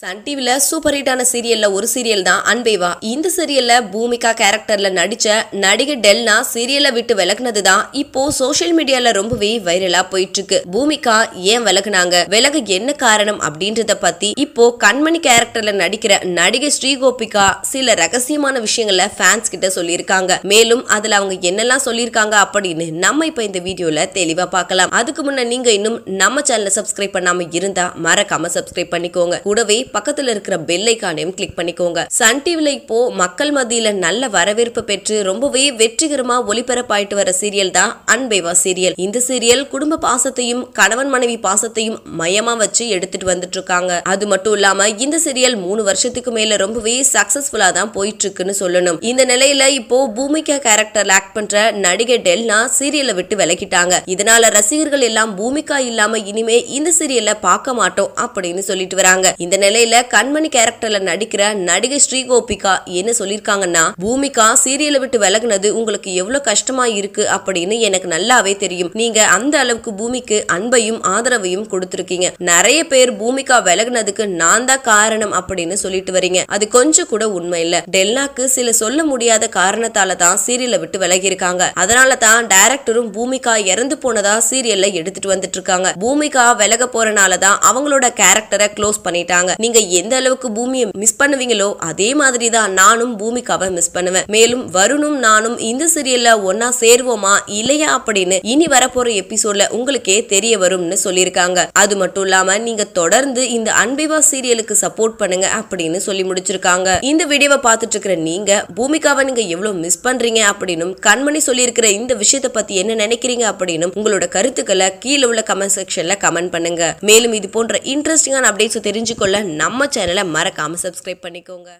Sun டிவியில் super ஹிட்டான சீரியலில் ஒரு சீரியல் தான் அன்பேவா இந்த சீரியலில் பூமிகா கேரக்டரில் நடித்த நடிகை டெல்னா சீரியலை விட்டு விலகினது தான் இப்போ சோஷியல் மீடியாவில் ரொம்பவே வைரலாக போயிட்டு இருக்கு பூமிகா ஏன் விலகினாங்க விலக என்ன காரணம் அப்படின்றத பற்றி இப்போ கண்மணி கேரக்டரில் நடிக்கிற நடிகை ஸ்ரீகோபிகா சில ரகசியமான விஷயங்களை ஃபேன்ஸ் கிட்ட சொல்லியிருக்காங்க மேலும் அதில் அவங்க என்னெல்லாம் சொல்லியிருக்காங்க அப்படின்னு நம்ம இப்போ இந்த வீடியோவில் தெளிவாக பார்க்கலாம் அதுக்கு முன்னே நீங்கள் இன்னும் நம்ம சேனலை சப்ஸ்கிரைப் பண்ணாமல் இருந்தால் மறக்காமல் சப்ஸ்கிரைப் பண்ணிக்கோங்க கூடவே பக்கத்துல இருக்கிற பெல் ஐக்கானையும் கிளிக் பண்ணிக்கோங்க சன் டிவில இப்போ மக்கள் மத்தியில நல்ல வரவேற்பு பெற்று ரொம்பவே வெற்றிகரமா ஒளிபரப்பாயிட்டு வர சீரியல் தான் அன்பேவா சீரியல் இந்த சீரியல் குடும்ப பாசத்தையும் கணவன் மனைவி பாசத்தையும் மயமா வச்சு எடுத்துட்டு வந்துட்டு இருக்காங்க அது மட்டும் இல்லாம இந்த சீரியல் மூணு வருஷத்துக்கு மேல ரொம்பவே சக்சஸ்ஃபுல்லா தான் போயிட்டு இருக்குன்னு சொல்லணும் இந்த நிலையில இப்போ பூமிகா கேரக்டர் ஆக்ட் பண்ற நடிகை டெல்னா சீரியலை விட்டு விலகிட்டாங்க இதனால ரசிகர்கள் எல்லாம் பூமிகா இல்லாம இனிமே இந்த சீரியலை பார்க்க மாட்டோம் அப்படின்னு சொல்லிட்டு வராங்க இந்த நிலை நிலையில கண்மணி கேரக்டர்ல நடிக்கிற நடிகை ஸ்ரீகோபிகா என்ன சொல்லியிருக்காங்கன்னா பூமிகா சீரியலை விட்டு விலகுனது உங்களுக்கு எவ்வளவு கஷ்டமா இருக்கு அப்படின்னு எனக்கு நல்லாவே தெரியும் நீங்க அந்த அளவுக்கு பூமிக்கு அன்பையும் ஆதரவையும் கொடுத்திருக்கீங்க நிறைய பேர் பூமிகா விலகுனதுக்கு நான் தான் காரணம் அப்படின்னு சொல்லிட்டு வரீங்க அது கொஞ்சம் கூட உண்மை இல்ல டெல்னாக்கு சில சொல்ல முடியாத காரணத்தால தான் சீரியலை விட்டு விலகி இருக்காங்க அதனால தான் டைரக்டரும் பூமிகா இறந்து போனதா சீரியல்ல எடுத்துட்டு வந்துட்டு இருக்காங்க பூமிகா விலக போறனாலதான் அவங்களோட கேரக்டரை க்ளோஸ் பண்ணிட்டாங்க நீங்கள் எந்த அளவுக்கு பூமியை மிஸ் பண்ணுவீங்களோ அதே மாதிரி தான் நானும் பூமிக்காவை மிஸ் பண்ணுவேன் மேலும் வருணும் நானும் இந்த சீரியல்ல ஒன்னா சேருவோமா இல்லையா அப்படின்னு இனி வரப்போற எபிசோட்ல உங்களுக்கே தெரிய வரும்னு சொல்லியிருக்காங்க அது மட்டும் இல்லாம நீங்க தொடர்ந்து இந்த அன்பிவா சீரியலுக்கு சப்போர்ட் பண்ணுங்க அப்படின்னு சொல்லி முடிச்சிருக்காங்க இந்த வீடியோவை பார்த்துட்டு இருக்கிற நீங்க பூமிகாவை நீங்க எவ்வளவு மிஸ் பண்றீங்க அப்படின்னும் கண்மணி சொல்லியிருக்கிற இந்த விஷயத்தை பத்தி என்ன நினைக்கிறீங்க அப்படின்னும் உங்களோட கருத்துக்களை கீழே உள்ள கமெண்ட் செக்ஷன்ல கமெண்ட் பண்ணுங்க மேலும் இது போன்ற இன்ட்ரெஸ்டிங்கான அப்டேட்ஸ் தெரிஞ்சுக்கொள்ள நம்ம சேனலை மறக்காமல் சப்ஸ்கிரைப் பண்ணிக்கோங்க